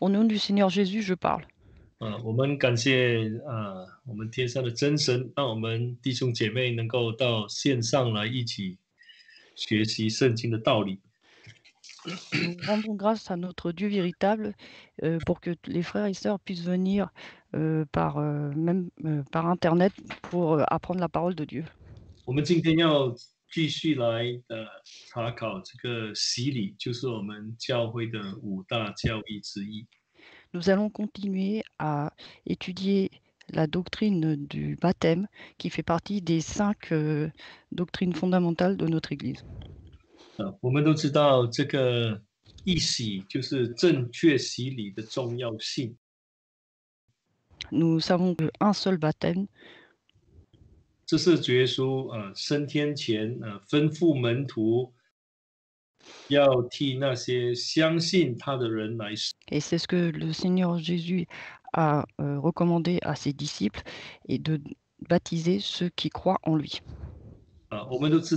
Au nom du Seigneur Jésus, je parle. Ah, Nous rendons grâce à notre Dieu véritable euh, pour que les frères et sœurs puissent venir euh, par, euh, même, par Internet pour apprendre la parole de Dieu. Nous allons continuer à étudier la doctrine du baptême qui fait partie des cinq euh, doctrines fondamentales de notre Église. Nous savons qu'un seul baptême et c'est ce que le Seigneur Jésus a euh, recommandé à ses disciples et de baptiser ceux qui croient en lui. Si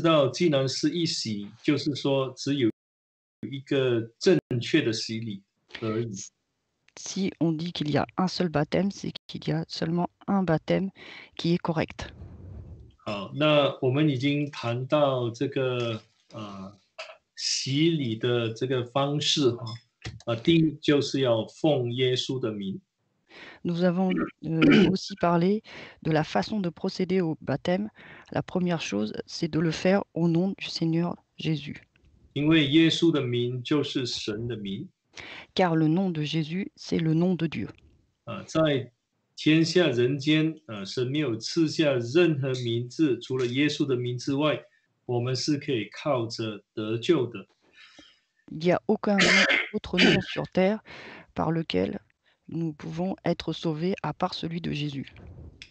on dit qu'il y a un seul baptême, c'est qu'il y a seulement un baptême qui est correct. Nous avons euh, aussi parlé de la façon de procéder au baptême. La première chose, c'est de le faire au nom du Seigneur Jésus. Car le nom de Jésus, c'est le nom de Dieu. 天下人间，呃，神没有赐下任何名字，除了耶稣的名字外，我们是可以靠着得救的。Il n'y a aucun autre nom sur terre par lequel nous pouvons être sauvés à part celui de Jésus。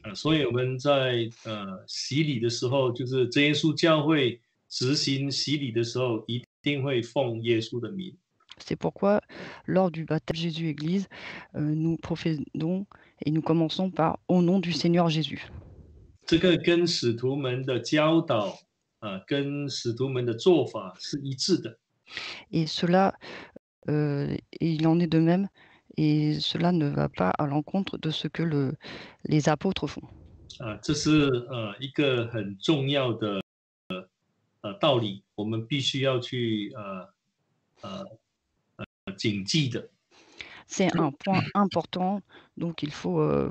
呃，所以我们在呃洗礼的时候，就是真耶稣教会执行洗礼的时候，一定会奉耶稣的名 C'est pourquoi lors du baptême Jésus Église, nous professons Et nous commençons par Au nom du Seigneur Jésus. Et cela, euh, il en est de même, et cela ne va pas à l'encontre de ce que le, les apôtres font. uh, c'est un point important. Donc il faut. Euh...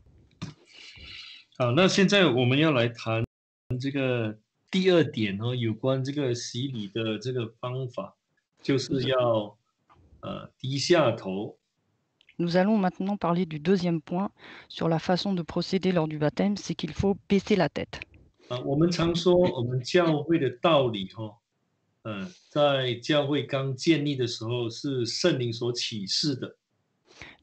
nous allons maintenant parler du deuxième point sur la façon de procéder lors du baptême, c'est qu'il faut baisser la tête. 啊，我们常说我们教会的道理哈，嗯，在教会刚建立的时候是圣灵所启示的。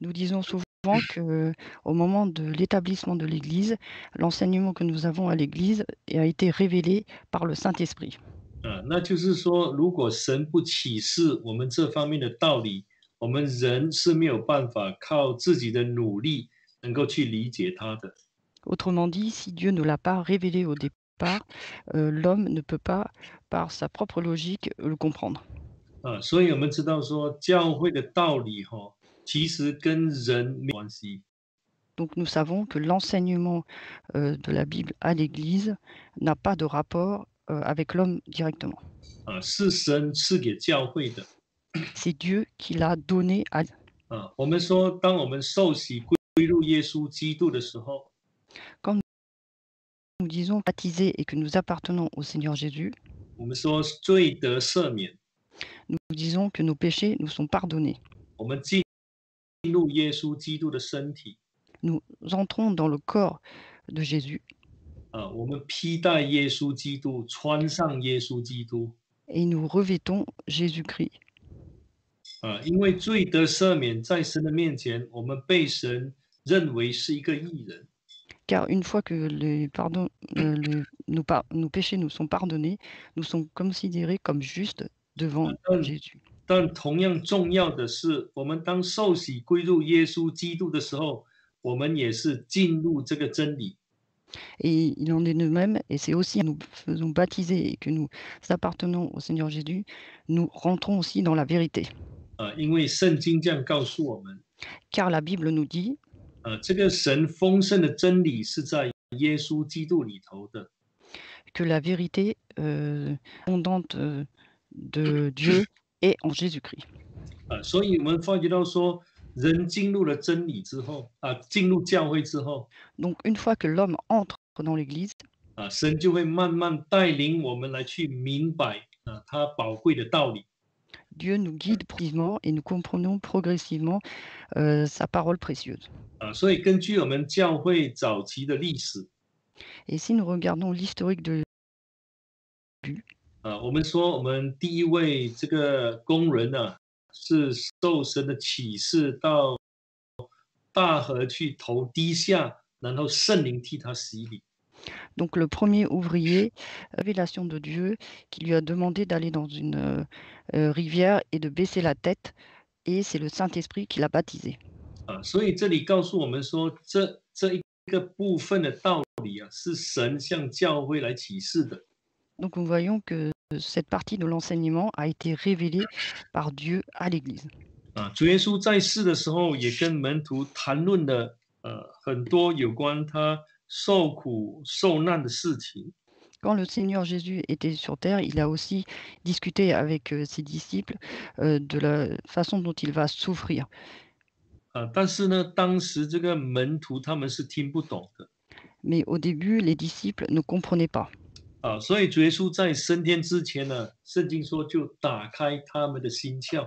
nous disons souvent que au moment de l'établissement de l'Église, l'enseignement que nous avons à l'Église a été révélé par le Saint-Esprit. Autrement dit, si Dieu ne l'a pas révélé au départ, euh, l'homme ne peut pas, par sa propre logique, le comprendre. Donc nous savons que l'enseignement euh, de la Bible à l'Église n'a pas de rapport euh, avec l'homme directement. C'est Dieu qui l'a donné à l'homme. Quand nous disons baptisés et que nous appartenons au Seigneur Jésus, nous disons que nos péchés nous sont pardonnés. Nous entrons dans le corps de Jésus. Et nous revêtons Jésus-Christ. Car une fois que pardon, euh, nos péchés nous sont pardonnés, nous sommes considérés comme justes devant Jésus. Et il en est de même, et c'est aussi nous faisons baptiser et que nous appartenons au Seigneur Jésus, nous rentrons aussi dans la vérité. Car la Bible nous dit que la vérité fondante euh, euh, de Dieu et en Jésus-Christ. Donc une fois que l'homme entre dans l'Église, Dieu nous guide progressivement et nous comprenons progressivement sa parole précieuse. Et si nous regardons l'historique de donc le premier ouvrier, révélation de Dieu, qui lui a demandé d'aller dans une euh, rivière et de baisser la tête, et c'est le Saint-Esprit qui l'a baptisé. Donc nous voyons que cette partie de l'enseignement a été révélée par Dieu à l'Église. quand le Seigneur Jésus était sur terre, il a aussi discuté avec euh, ses disciples euh, de la façon dont il va souffrir. Mais au début, les disciples ne comprenaient pas. 啊，所以耶稣在升天之前呢，圣经说就打开他们的心窍。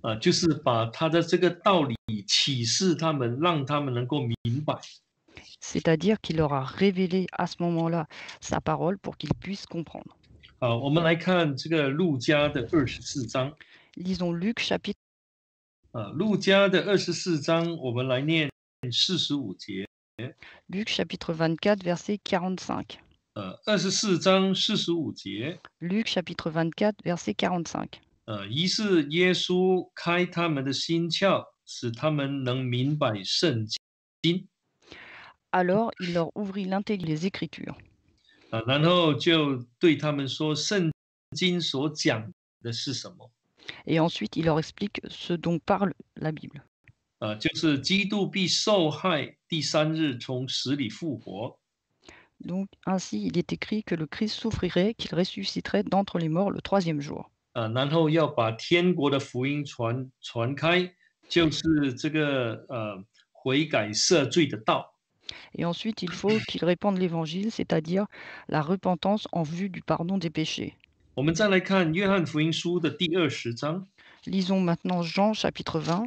啊，就是把他的这个道理启示他们，让他们能够明白。啊，我们来看这个路加的二十四章。啊，路的二十四章，我们来念四十五节。Luc chapitre 24, verset 45. Euh, Luc chapitre 24, verset 45. Euh, alors il leur ouvrit l'intelligence des Écritures. Euh, et ensuite il leur explique ce dont parle la Bible. Donc, ainsi, il est écrit que le Christ souffrirait, qu'il ressusciterait d'entre les morts le troisième jour. Et ensuite, il faut qu'il répande l'évangile, c'est-à-dire la repentance en vue du pardon des péchés. Lisons maintenant Jean chapitre 20.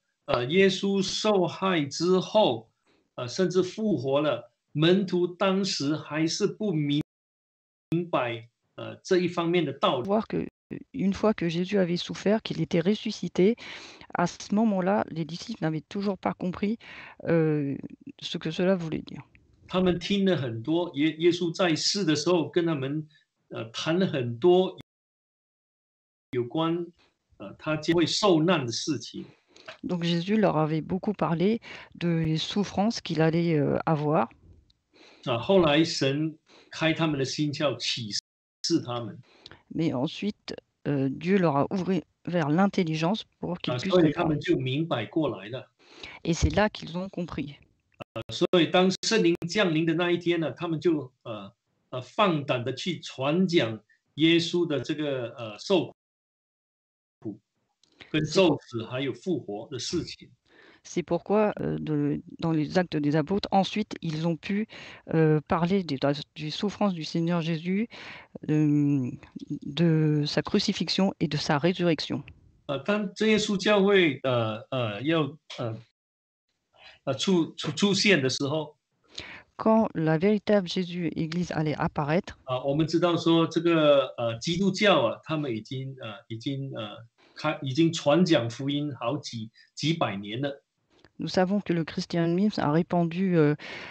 呃，耶稣受害之后，呃，甚至复活了，门徒当时还是不明明白，呃，这一方面的道理。voir que une fois que Jésus avait souffert qu'il était ressuscité, à ce moment-là, les disciples n'avaient toujours pas compris ce que cela voulait dire. 他们听了很多，耶耶稣在世的时候跟他们，呃，谈了很多有关，呃，他将会受难的事情。Donc Jésus leur avait beaucoup parlé des souffrances qu'il allait euh, avoir. Mais ensuite, euh, Dieu leur a ouvert vers l'intelligence pour qu'ils puissent. comprendre. Et c'est là qu'ils ont compris. Jésus. C'est pourquoi euh, de, dans les actes des apôtres, ensuite, ils ont pu euh, parler bah, des, souffrances du Seigneur Jésus, euh, de sa crucifixion et de sa résurrection. Quand la véritable Jésus Église allait apparaître, 啊，我们知道说这个呃基督教啊，他们已经呃已经呃他已经传讲福音好几几百年了。Nous savons que le christianisme a répandu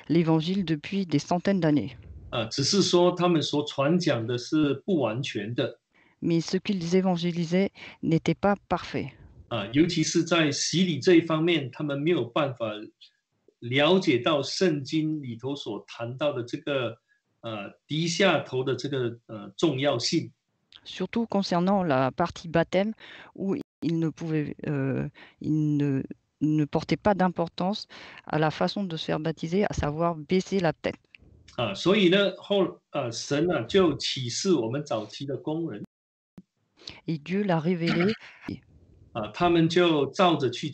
l'évangile depuis des centaines d'années。啊，只是说他们所传讲的是不完全的。Mais ce qu'ils évangélisaient n'était pas parfait. 啊，尤其是在洗礼这一方面，他们没有办法了解到圣经里头所谈到的这个呃低下头的这个呃重要性。surtout concernant la partie baptême où il ne pouvait, euh, portait pas d'importance à la façon de se faire baptiser, à savoir baisser la tête. Et Dieu l'a révélé.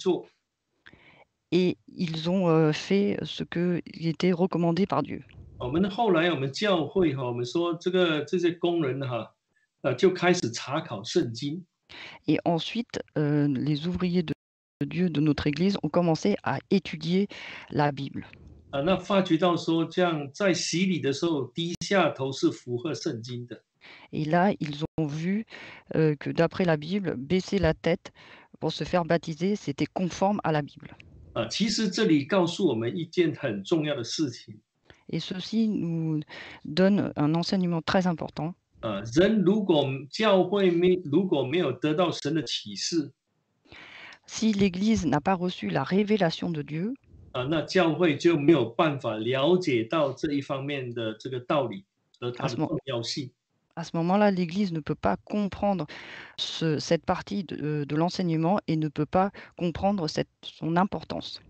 Et ils ont euh, fait ce qui était recommandé par Dieu. Et ensuite, euh, les ouvriers de Dieu de notre Église ont commencé à étudier la Bible. Et là, ils ont vu que d'après la Bible, baisser la tête pour se faire baptiser, c'était conforme à la Bible. Et ceci nous donne un enseignement très important si l'Église n'a pas reçu la révélation de Dieu, à ce moment-là, l'Église ne peut pas comprendre cette partie de, l'enseignement et ne peut pas comprendre son importance.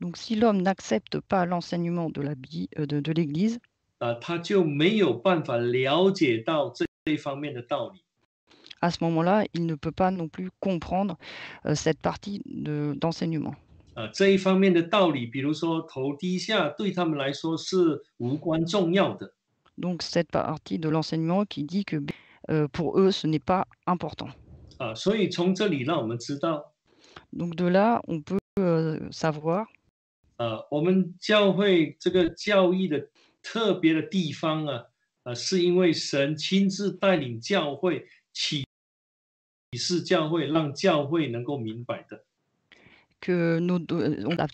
Donc si l'homme n'accepte pas l'enseignement de euh, l'Église, à ce moment-là, il ne peut pas non plus comprendre euh, cette partie d'enseignement. Donc cette partie de l'enseignement qui dit que euh, pour eux, ce n'est pas important. Donc de là, on peut savoir la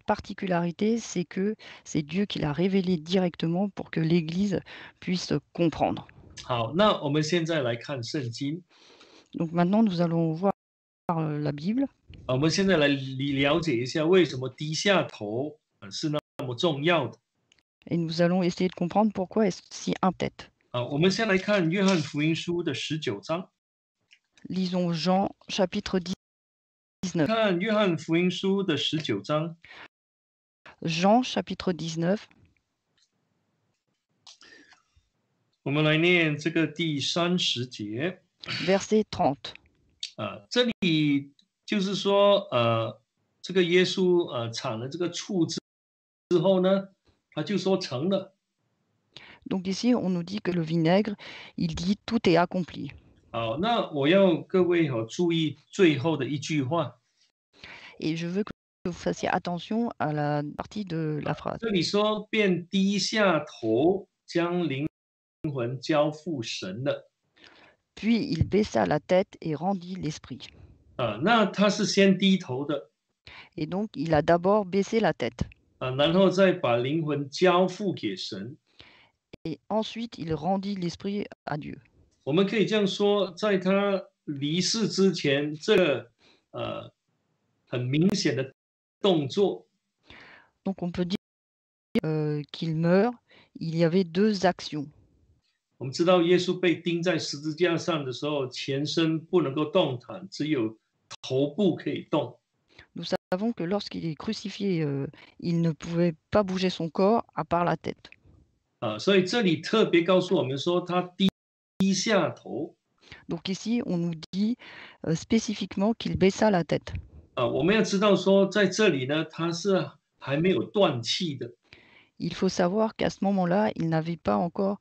particularité, c'est que c'est Dieu qui l'a révélé directement pour que l'Église puisse comprendre. maintenant, nous allons voir la Bible. Et nous allons essayer de comprendre pourquoi est-ce si Lisons Jean chapitre 19. Jean, chapitre 19. Verset 30. Donc ici, on nous dit que le vinaigre, il dit tout est accompli. Et je veux que vous fassiez attention à la partie de la phrase. Puis il baissa la tête et rendit l'esprit. Et donc il a d'abord baissé la tête. 啊，然后再把灵魂交付给神。我们可以这样说，在他离世之前，这个呃很明显的动作。我们知道耶稣被钉在十字架上的时候，全身不能够动弹，只有头部可以动。savons que lorsqu'il est crucifié, euh, il ne pouvait pas bouger son corps à part la tête. Ah, Donc ici, on nous dit euh, spécifiquement qu'il baissa la tête. il faut savoir qu'à ce moment-là, il n'avait pas encore,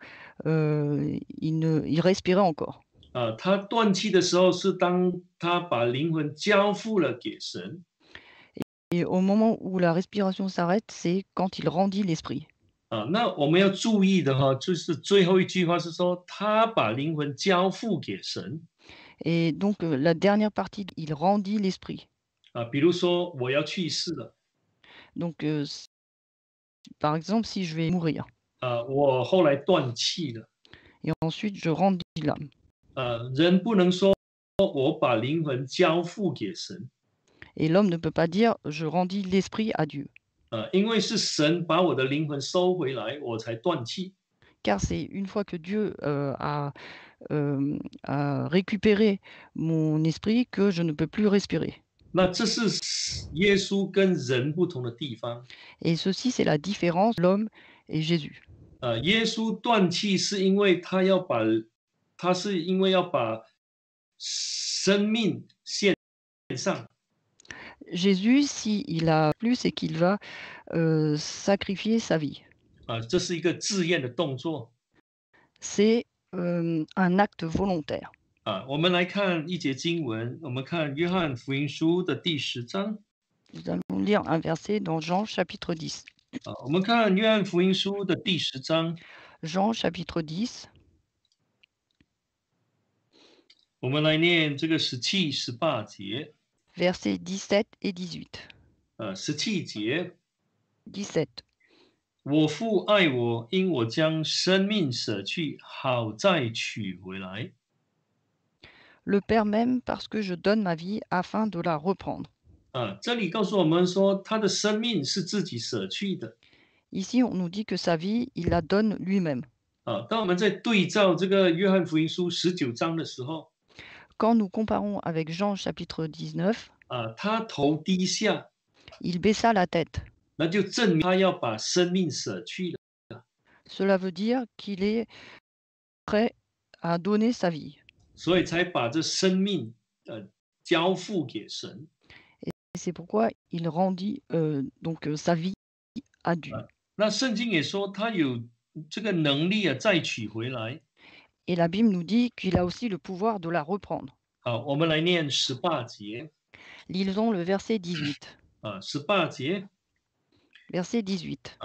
euh, il, ne, il respirait encore. Et au moment où la respiration s'arrête, c'est quand il rendit l'esprit. Et donc euh, la dernière partie, il rendit l'esprit. donc euh, par exemple, si je vais mourir. Et ensuite, je rendis l'âme. Et l'homme ne peut pas dire je rendis l'esprit à Dieu. Car c'est une fois que Dieu euh, euh, a, récupéré mon esprit que je ne peux plus respirer. Et ceci, c'est la différence l'homme et Jésus. Jésus, s'il a plus, c'est qu'il va euh, sacrifier sa vie. Ah, c'est hein, euh, un acte volontaire. Ah, Nous allons lire un verset dans Jean chapitre 10. Jean chapitre 10 versets 17 et 18. 17. Le Père m'aime parce que je donne ma vie afin de la reprendre. Ici, on nous dit que sa vie, il la donne lui-même quand nous comparons avec Jean chapitre 19, il baissa la tête. Bah, Cela veut dire qu'il est prêt à donner sa vie. et c'est pourquoi il rendit euh, donc euh, sa vie à Dieu. Et la Bible nous dit qu'il a aussi le pouvoir de la reprendre. Hein. Lisons le verset 18. Ah, hein. Verset 18.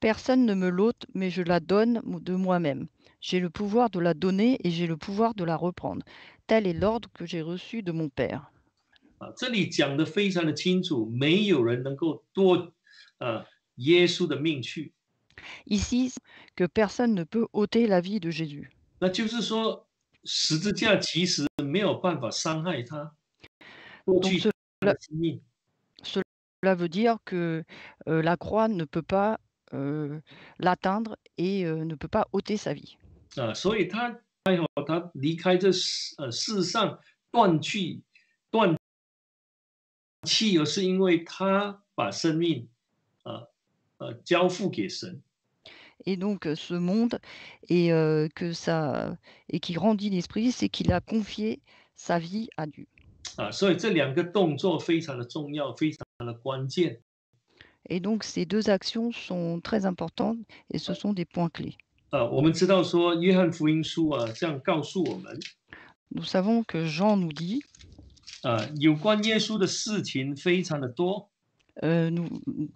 personne ne me l'ôte, mais je la donne de moi-même. J'ai le pouvoir de la donner et j'ai le pouvoir de la reprendre. Tel est l'ordre que j'ai reçu de mon Père. Ici, que personne ne peut ôter la vie de Jésus. cela, cela, veut dire que euh, la croix ne peut pas euh, l'atteindre et euh, ne peut pas ôter sa vie. Et donc euh, ce monde et euh, que ça et qui rendit l'esprit, c'est qu'il a confié sa vie à Dieu. et donc ces deux actions sont très importantes et ce sont des points clés. 呃，我们知道说《约翰福音书》啊，这样告诉我们。Nous savons que Jean nous dit。呃，有关耶稣的事情非常的多。Nous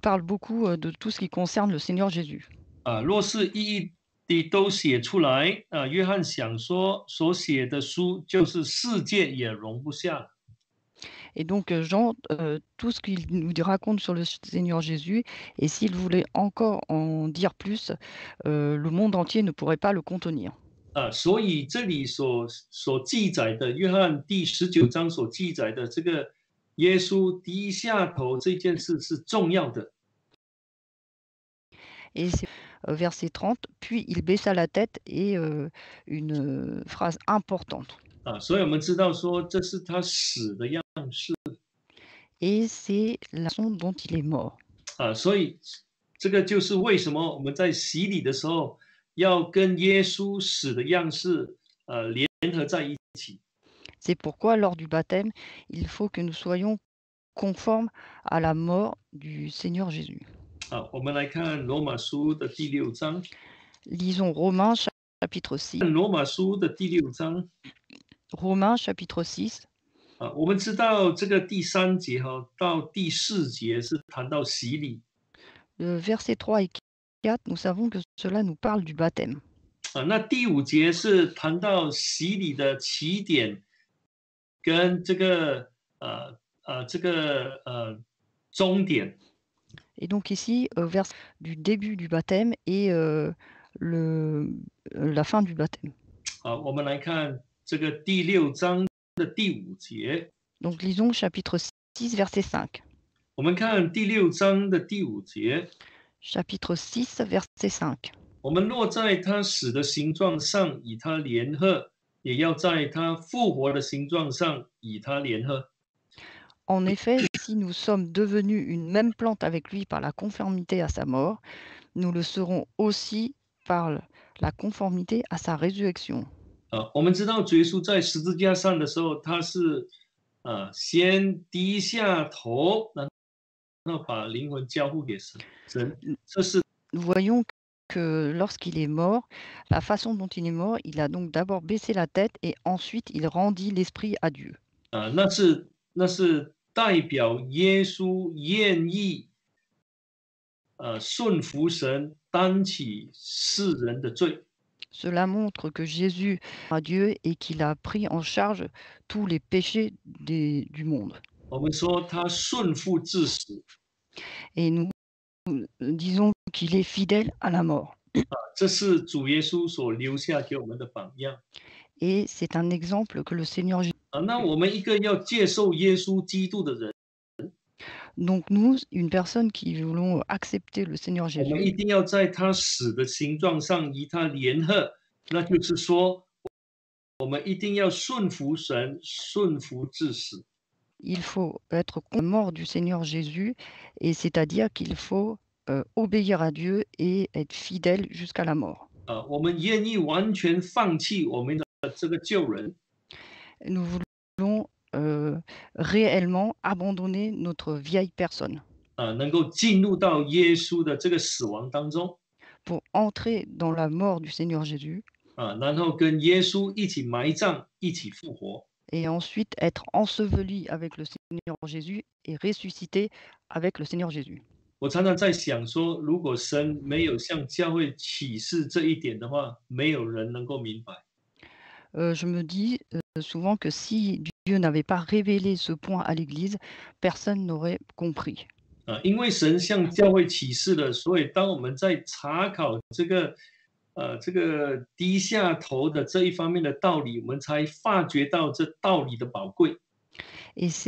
p a r l o beaucoup de tout ce qui concerne le Seigneur Jésus。啊，若是意义的都写出来，啊，约翰想说，所写的书就是世界也容不下。Et donc, euh, Jean, euh, tout ce qu'il nous raconte sur le Seigneur Jésus, et s'il voulait encore en dire plus, euh, le monde entier ne pourrait pas le contenir. et c'est verset 30, puis il baissa la tête et une phrase importante. Et c'est la façon dont il est mort. C'est pourquoi lors du baptême, il faut que nous soyons conformes à la mort du Seigneur Jésus. Lisons Romains chapitre 6. Romains chapitre 6. verset 3 et 4, nous savons que cela nous parle du baptême. et donc ici, verset vers du début du baptême et euh, le, la fin du baptême. 啊，我们来看 donc lisons chapitre 6, verset 5. Chapitre 6, verset 5. En effet, si nous sommes devenus une même plante avec lui par la conformité à sa mort, nous le serons aussi par la conformité à sa résurrection. 呃，我们知道耶稣在十字架上的时候，他是，呃，先低下头，然后把灵魂交付给神，这是。voyons que lorsqu'il est mort, la façon dont il est mort, il a donc d'abord baissé la tête et ensuite il rendit l'esprit à Dieu。啊，那是 Cela montre que Jésus a Dieu et qu'il a pris en charge tous les péchés du monde. Et nous, disons qu'il est fidèle à la mort. Et c'est un exemple que le Seigneur Jésus. Donc nous, une personne qui voulons accepter le Seigneur Jésus, il faut être mort du Seigneur Jésus, et c'est-à-dire qu'il faut euh, obéir à Dieu et être fidèle jusqu'à la mort. Nous voulons euh, réellement abandonner notre vieille personne. Pour entrer dans la mort du Seigneur Jésus. Et ensuite être enseveli avec le Seigneur Jésus et ressuscité avec le Seigneur Jésus. Je me dis euh, souvent que si Dieu n'avait pas révélé ce point à l'Église, personne n'aurait compris. Et c'est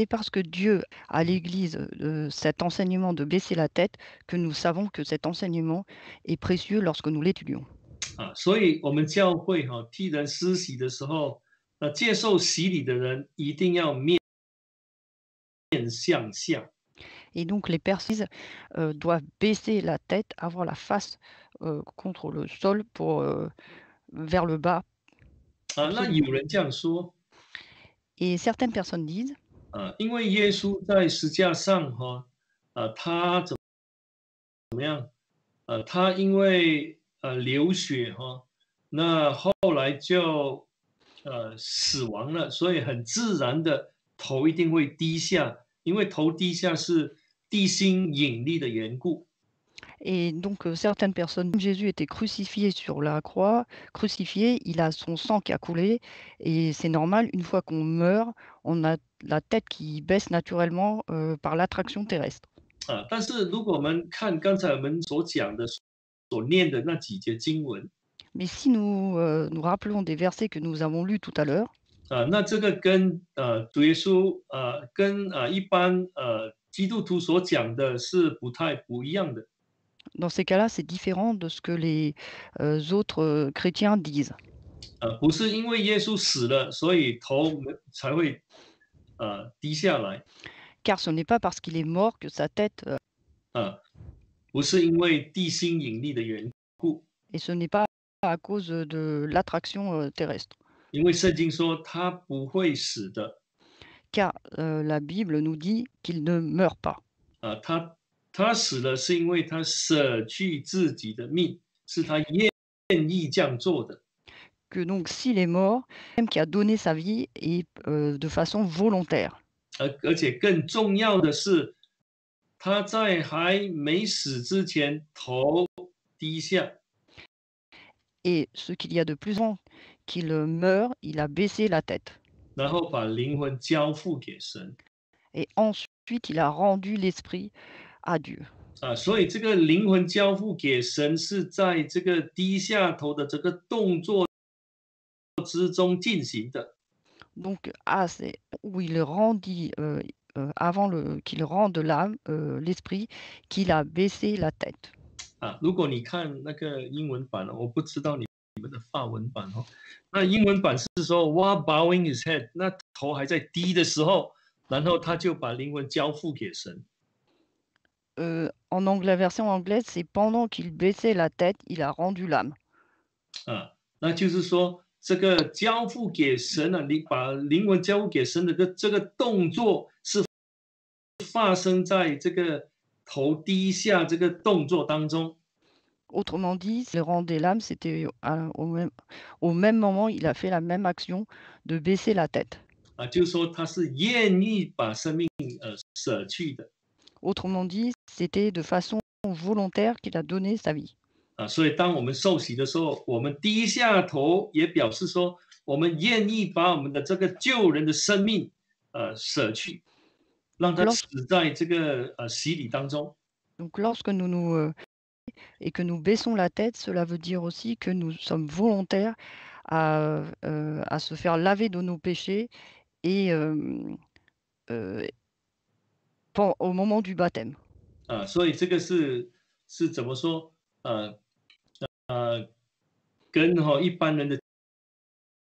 parce que Dieu à l'Église euh, cet enseignement de baisser la tête que nous savons que cet enseignement est précieux lorsque nous l'étudions. Et donc les persistes euh, doivent baisser la tête, avoir la face euh, contre le sol pour euh, vers le bas. Et certaines personnes disent Inwey, Yesu, tai, siya, sang, a ta, miang, ta, inwey, a liu, su, na, 呃，死亡了，所以很自然的头一定会低下，因为头低下是地心引力的缘故。Et donc certaines personnes, Jésus était crucifié sur la croix. Crucifié, il a son sang qui a coulé, et c'est normal. Une fois qu'on meurt, on a la tête qui baisse naturellement par l'attraction terrestre. Ah，Mais si nous euh, nous rappelons des versets que nous avons lus tout à l'heure, dans ces cas-là, c'est différent de ce que les euh, autres euh, chrétiens disent. Car ce n'est pas parce qu'il est mort que sa tête, et ce n'est pas à cause de l'attraction euh, terrestre. Car euh, la Bible nous dit qu'il ne meurt pas. que donc s'il est mort, même qui a donné sa vie et euh, de façon volontaire. Et ce qu'il y a de plus en qu'il euh, meurt, il a baissé la tête. Et ensuite, il a rendu l'esprit à Dieu. donc, c'est où il rendit, euh, euh, avant qu'il rende l'âme, l'esprit, qu'il a baissé la tête. 啊，如果你看那个英文版的，我不知道你你们的法文版哦。那英文版是说，while b o w i n g his head，那头还在低的时候，然后他就把灵魂交付给神。En anglais, version anglaise c'est pendant qu'il baissait la tête, il a rendu l'âme. 啊，那就是说，这个交付给神啊，你把灵魂交付给神的这这个动作是发生在这个。头低下这个动作当中，autrement dit, le rend des lames, c'était au au même moment il a fait la même action de baisser la tête. 啊，就说他是愿意把生命呃舍去的。autrement dit, c'était de façon volontaire qu'il a donné sa vie. 啊，所以当我们受洗的时候，我们低下头也表示说我们愿意把我们的这个救人的生命呃舍去。让他死在这个呃洗礼当中。donc lorsque nous nous et que nous b a i s s o n s la tête, cela veut dire aussi que nous sommes volontaires à à se faire laver de nos péchés et au moment du baptême. 啊，所以这个是是怎么说？呃呃，跟哈一般人的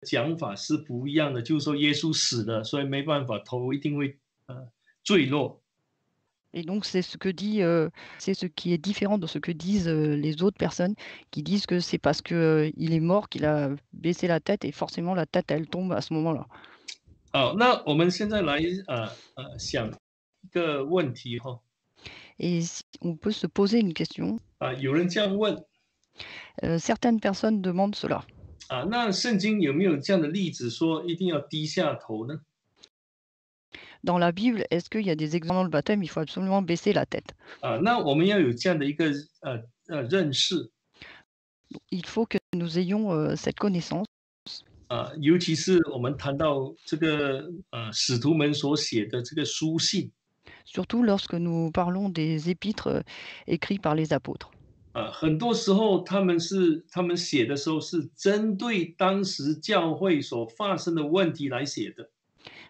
讲法是不一样的。就是说，耶稣死了，所以没办法，头一定会呃。Et donc, c'est ce que dit, euh, c'est ce qui est différent de ce que disent euh, les autres personnes qui disent que c'est parce qu'il euh, il est mort qu'il a baissé la tête et forcément la tête, elle tombe à ce moment-là. Alors, on Et on peut se poser une question. Ah, certaines personnes demandent cela. Ah, dans la Bible, est-ce qu'il y a des exemples dans le baptême Il faut absolument baisser la tête. Il faut que nous ayons euh, cette connaissance. Surtout lorsque nous parlons des épîtres euh, écrits par les apôtres。呃，很多时候他们是他们写的时候是针对当时教会所发生的问题来写的。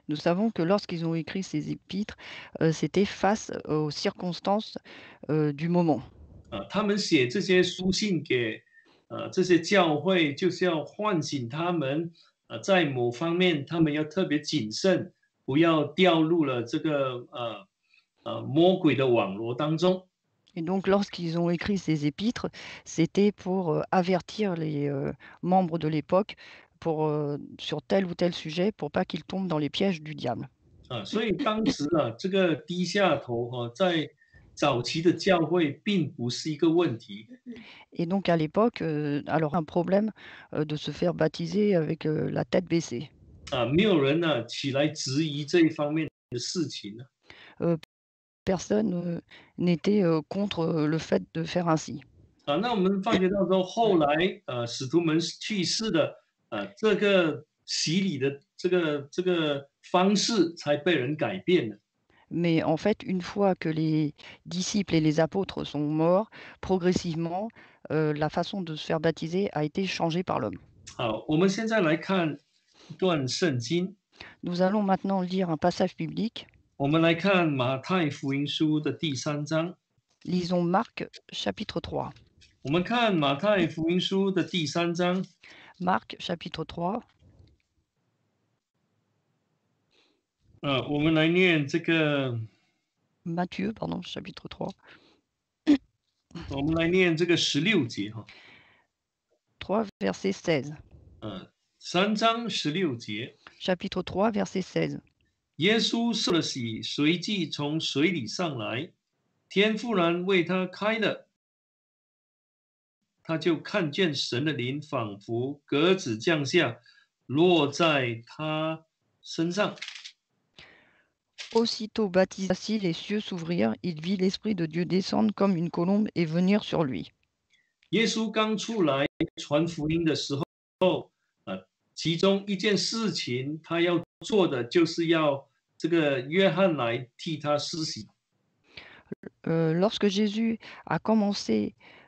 nous savons que lorsqu'ils ont écrit ces épîtres, euh, c'était face aux circonstances euh, du moment. Ah, Et donc, lorsqu'ils ont écrit ces épîtres, c'était pour euh, avertir les membres de l'époque euh, sur tel ou tel sujet pour pas qu'il tombe dans les pièges du diable. Et donc à l'époque, euh, alors un problème euh, de se faire baptiser avec la tête baissée. personne n'était contre le fait de faire ainsi. Mais en fait, une fois que les disciples et les apôtres sont morts, progressivement, euh, la façon de se faire baptiser a été changée par l'homme. Nous allons maintenant lire un passage biblique. Lisons Marc chapitre 3. Marc chapitre 3. Euh, euh, Mathieu pardon, chapitre 3. 3 hein. verset 16. Euh, hein. chapitre 3, verset 16. 耶稣受了洗，随即从水里上来，天父然为他开了他就看见神的灵仿佛鸽子降下，落在他身上。Aussitôt baptisé, les cieux s'ouvrirent. Il vit l'esprit de Dieu descendre comme une colombe et venir sur lui. 耶稣刚 Lorsque Jésus a commencé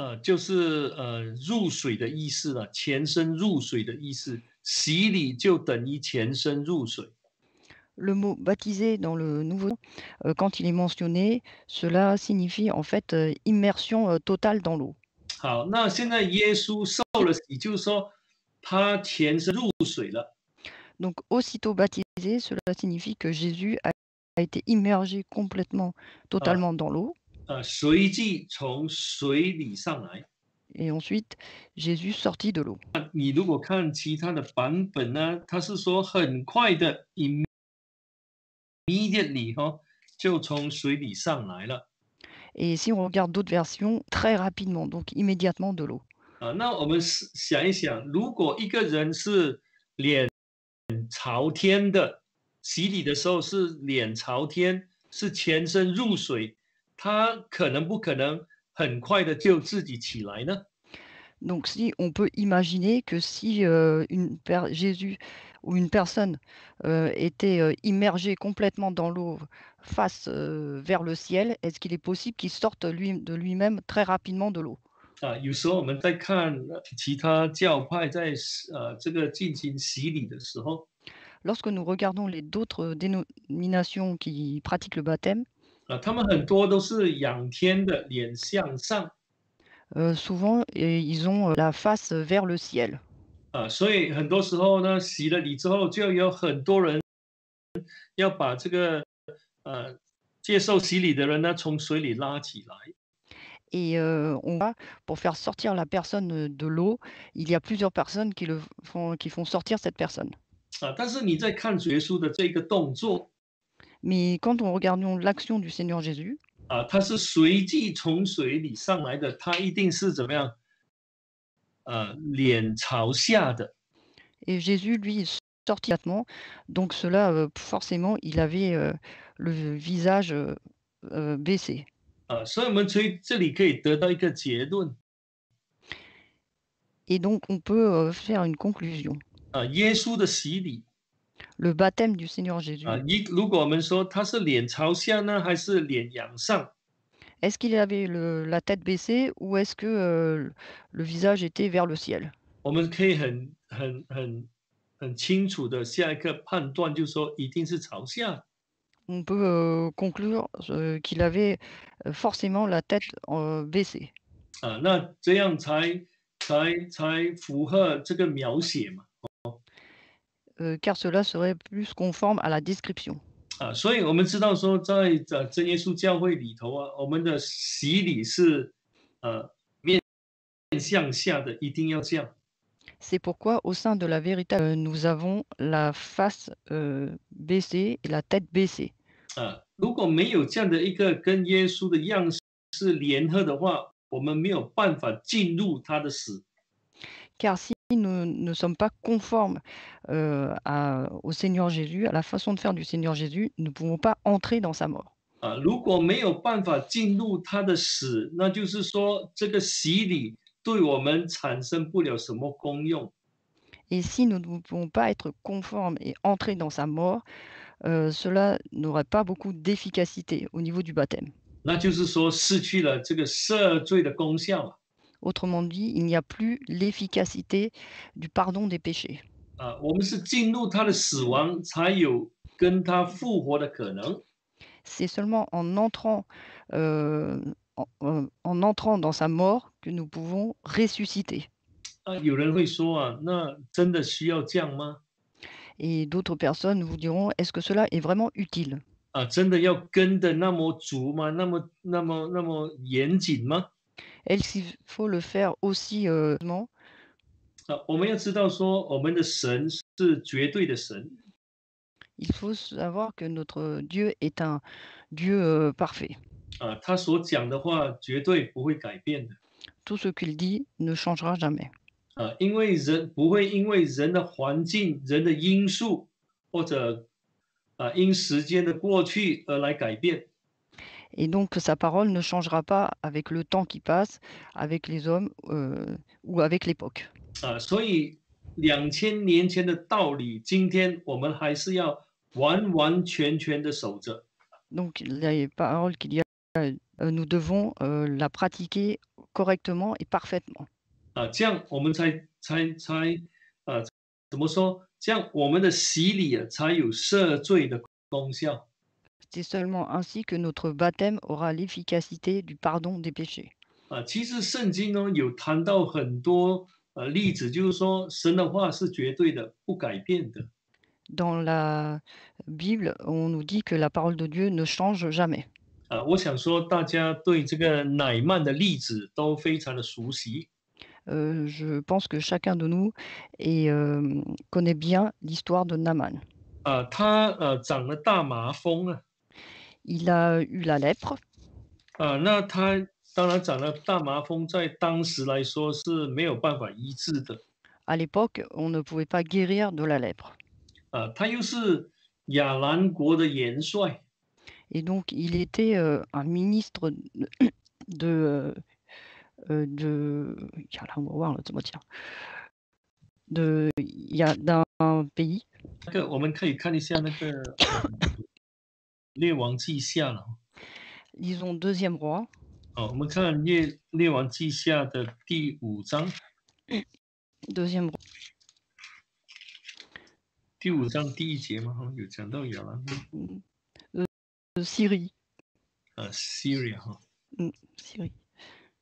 Le mot baptisé dans le Nouveau euh, quand il est mentionné, cela signifie en fait euh, immersion euh, totale dans l'eau. Donc aussitôt baptisé, cela signifie que Jésus a été immergé complètement, ah. totalement dans l'eau. 呃，随即从水里上来。Et ensuite, Jésus sortit de l'eau. 你如果看其他的版本呢，他是说很快的，immediatly，哈，就从水里上来了。Et si on regarde d'autres versions, très rapidement, donc immédiatement de l'eau. 啊，那我们想一想，如果一个人是脸朝天的洗礼的时候是脸朝天，是全身入水。Donc si on peut imaginer que si euh, une Jésus ou une personne euh, était euh, immergée complètement dans l'eau face vers le ciel, est-ce qu'il est possible qu'il sorte lui de lui-même très rapidement de l'eau Lorsque nous regardons les d'autres dénominations qui pratiquent le baptême。啊，他们很多都是仰天的，脸向上。Souvent, ils ont la face vers le ciel. 啊，所以很多时候呢，洗了礼之后，就有很多人要把这个呃接受洗礼的人呢从水里拉起来。Et on va pour faire sortir la personne de l'eau, il y a plusieurs personnes qui le font qui font sortir cette personne. 啊，但是你在看耶稣的这个动作。Mais quand on regarde l'action du Seigneur Jésus, et Jésus, lui, sortit donc cela, euh, forcément, il avait euh, le visage euh, baissé. Et donc, on peut faire une conclusion. 耶稣的洗礼 le baptême du Seigneur Jésus. Est-ce qu'il avait la tête baissée ou est-ce que euh, le visage était vers le ciel? On peut euh, conclure euh, qu'il avait forcément la tête baissée. Ah, euh, car cela serait plus conforme à la description. C'est pourquoi au sein de la vérité, euh, nous avons la face euh, baissée et la tête baissée car si nous ne sommes pas conformes euh, au Seigneur Jésus, à la façon de faire du Seigneur Jésus, nous ne pouvons pas entrer dans sa mort. Et si nous ne pouvons pas être conformes et entrer dans sa mort, euh, cela n'aurait pas beaucoup d'efficacité au niveau du baptême. Autrement dit, il n'y a plus l'efficacité du pardon des péchés. C'est seulement en entrant, euh, euh, en, entrant dans sa mort que nous pouvons ressusciter. Et d'autres personnes vous diront, est-ce que cela est vraiment utile est-ce faut le faire aussi euh, non? il faut savoir que notre Dieu est un Dieu euh, parfait. Tout ce qu'il dit ne changera jamais. Et donc sa parole ne changera pas avec le temps qui passe, avec les hommes ou avec l'époque. Donc, les paroles qu'il y a, euh, nous devons euh, la pratiquer correctement et parfaitement. C'est seulement ainsi que notre baptême aura l'efficacité du pardon des péchés. Dans la Bible, on nous dit que la parole de Dieu ne change jamais. je pense que chacun de nous euh, connaît bien l'histoire de Naaman il a eu la lèpre. à l'époque, on ne pouvait pas guérir de la lèpre. Et donc, il était euh, un ministre de, euh, euh, de, de, d'un pays. 列王记下了。Lisons deuxième roi。哦，我们看《列列王记下》的第五章。Deuxième。第五章第一节嘛，好像有讲到亚兰。Syrie。呃 s y r i 哈。嗯 s y r i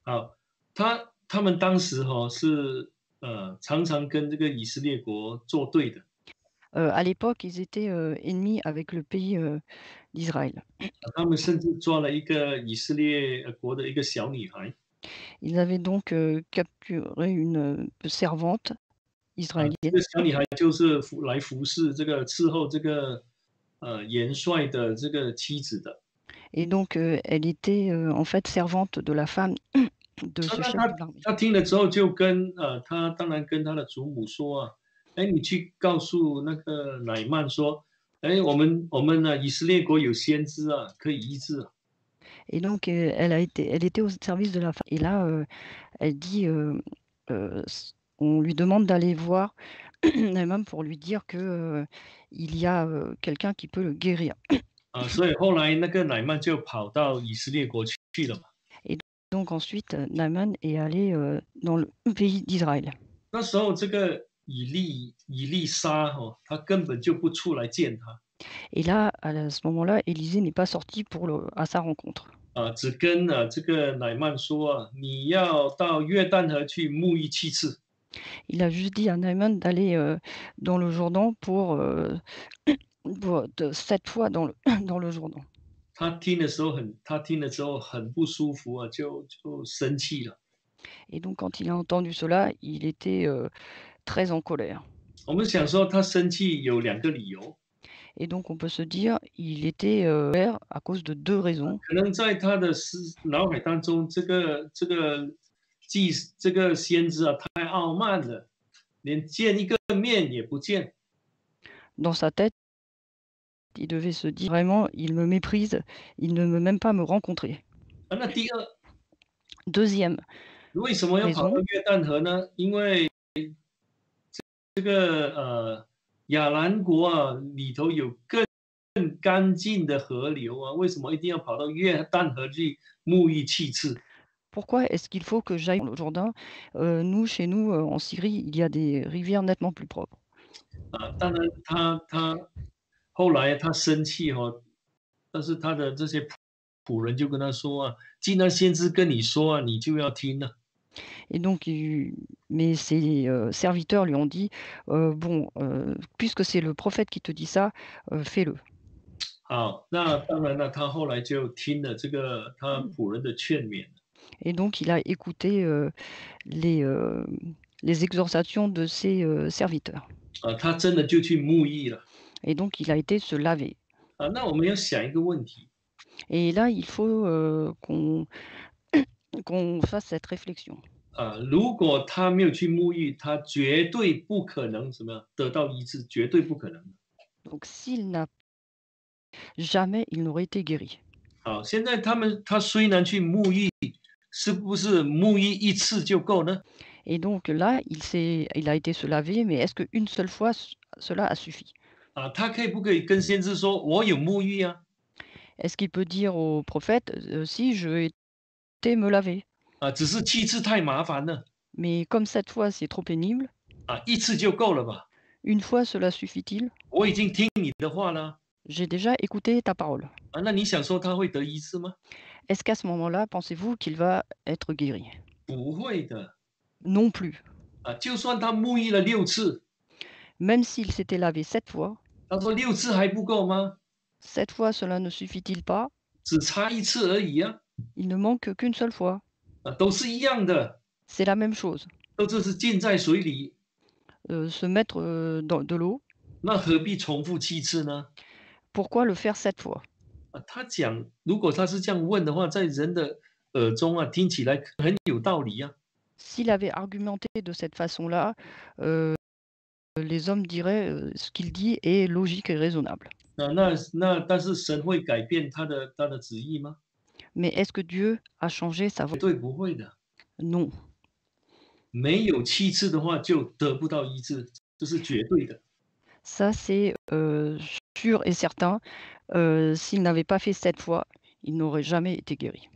好，他他们当时哈是呃常常跟这个以色列国作对的。à l'époque, ils étaient ennemis avec le pays d'Israël. Ils avaient donc capturé une servante ah, israélienne. Et donc, elle était en fait servante de la femme de ce chef de et donc, euh, elle, a été, elle était au service de la femme. Et là, euh, elle dit, euh, on lui demande d'aller voir Naïman pour lui dire que il y a quelqu'un qui peut le guérir. Ah, Et donc ensuite, Naïman est allé dans le pays d'Israël. Et là, à ce moment-là, Élisée n'est pas sorti pour à sa rencontre. Il a juste dit à Naïman d'aller euh, dans le Jourdan pour, euh, sept fois dans le, dans le donc quand il a entendu cela, il était euh, très en colère. Et donc on peut se dire, il était euh, à cause de deux raisons. Dans sa tête, il devait se dire vraiment, il me méprise, il ne veut même pas me rencontrer. Deuxième. 这个呃，亚兰国啊，里头有更更干净的河流啊，为什么一定要跑到约旦河流域沐浴祭祀？pourquoi est-ce qu'il faut que j'aille aujourd'hui？nous chez nous en Syrie il y a des rivières nettement plus propres 啊，当然他他后来他生气哈，但是他的这些仆人就跟他说啊，既然先知跟你说啊，你就要听呢。Et donc, mais ses euh, serviteurs lui ont dit euh, Bon, euh, puisque c'est le prophète qui te dit ça, fais-le. Et donc, il a écouté les, les exhortations de ses serviteurs. Et donc, il a été se laver. Et là, il faut qu'on qu'on fasse cette réflexion. Donc s'il n'a jamais il n'aurait été guéri. et donc là, il, il a été se laver, mais est-ce qu'une seule fois cela a suffi Est-ce qu'il peut dire au prophète, euh, si je me laver. Ah, Mais comme cette fois c'est trop pénible. Une fois cela suffit-il J'ai déjà écouté ta parole. Est-ce qu'à ce moment-là, pensez-vous qu'il va être guéri Non plus. Même s'il s'était lavé sept fois. Cette fois, cela ne suffit-il pas il ne manque qu'une seule fois. Ah, C'est la même chose. se mettre euh, dans de l'eau, Pourquoi le faire cette fois S'il avait argumenté de cette façon-là, euh, les hommes diraient euh, ce qu'il dit est logique et raisonnable. Mais est-ce que Dieu a changé sa voix Non. Ça c'est euh, sûr et certain. Euh, s'il n'avait pas fait cette fois, il n'aurait jamais été guéri.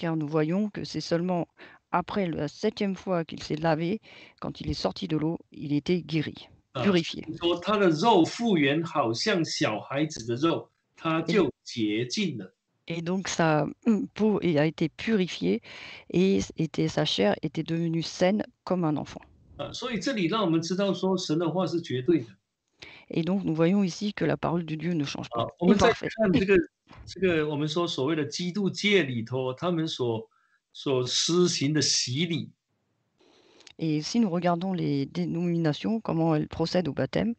Car nous voyons que c'est seulement après la septième fois qu'il s'est lavé, quand il est sorti de l'eau, il était guéri, ah, purifié. Et donc sa hum, peau a été purifiée et était, sa chair était devenue saine comme un enfant. Et donc nous voyons ici que la parole de Dieu ne change pas. Et si nous regardons les dénominations, comment elles procèdent au baptême,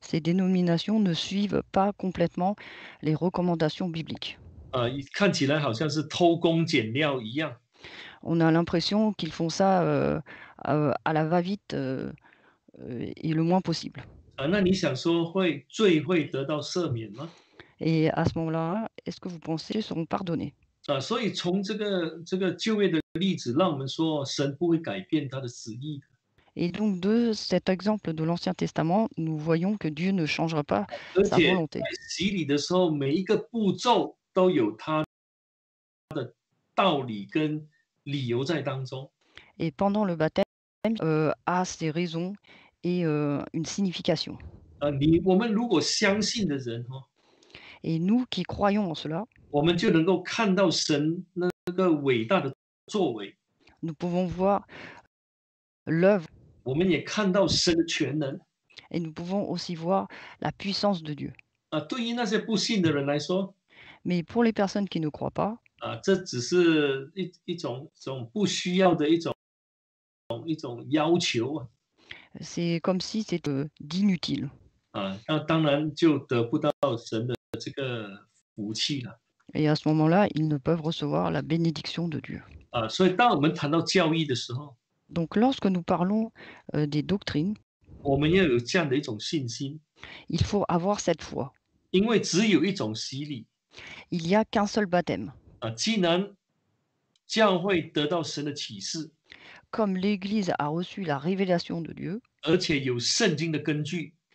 ces dénominations ne suivent pas complètement les recommandations bibliques. On a l'impression qu'ils font ça euh, à la va-vite euh, euh, et le moins possible. Et à ce moment-là, est-ce que vous pensez qu'ils seront pardonnés Et donc de cet exemple de l'Ancien Testament, nous voyons que Dieu ne changera pas sa volonté. Et pendant le baptême, euh, a ses raisons et euh, une signification. Dieu, et nous qui croyons en cela, nous pouvons voir l'œuvre. Et nous pouvons aussi voir la puissance de Dieu. Mais pour les personnes qui ne croient pas, c'est comme si c'était euh, d'inutile. Euh, et à ce moment-là, ils ne peuvent recevoir la bénédiction de Dieu. Ah, donc lorsque nous parlons euh, des doctrines, il faut avoir cette foi. Il n'y a qu'un seul baptême. comme l'Église a reçu la révélation de Dieu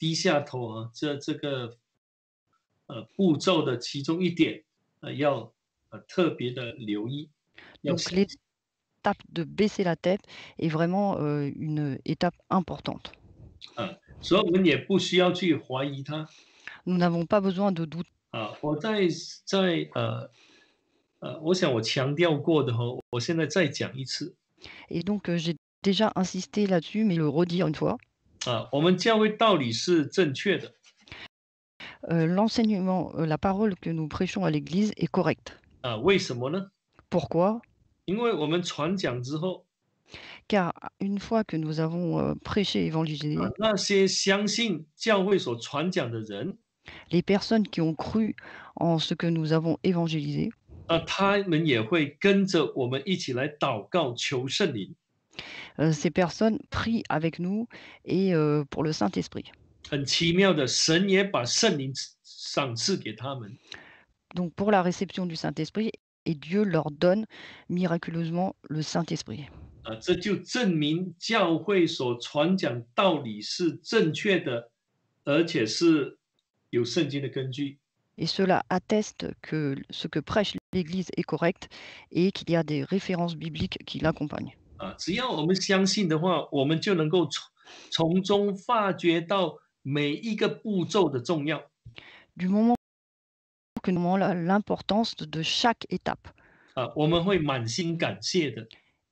Donc, l'étape de baisser la tête est vraiment euh, une étape importante. Euh，Nous n'avons pas besoin de doute. Et donc euh, j'ai déjà insisté là-dessus, mais le redire une fois. L'enseignement, la parole que nous prêchons à l'Église est correcte. Pourquoi Car une fois que nous avons euh, prêché, évangélisé, les personnes qui ont cru en ce que nous avons évangélisé, euh, ces personnes prient avec nous et euh, pour le Saint-Esprit. Donc pour la réception du Saint-Esprit, et Dieu leur donne miraculeusement le Saint-Esprit. Et cela atteste que ce que prêche l'Église est correct et qu'il y a des références bibliques qui l'accompagnent. Du moment que nous l'importance de chaque étape.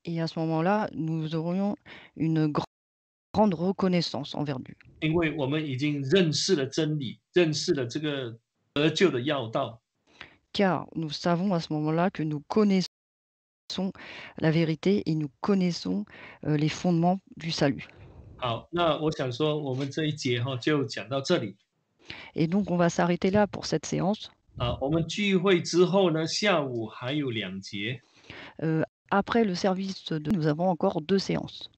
et à ce moment-là, nous aurions une grande reconnaissance envers Dieu. Car nous savons à ce moment-là que nous connaissons sont la vérité et nous connaissons euh, les fondements du salut. Et donc, on va s'arrêter là pour cette séance. après le service, de, nous avons encore deux séances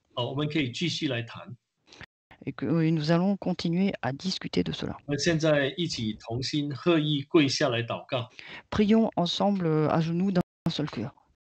et nous allons continuer à discuter de cela. Prions ensemble à genoux d'un seul cœur.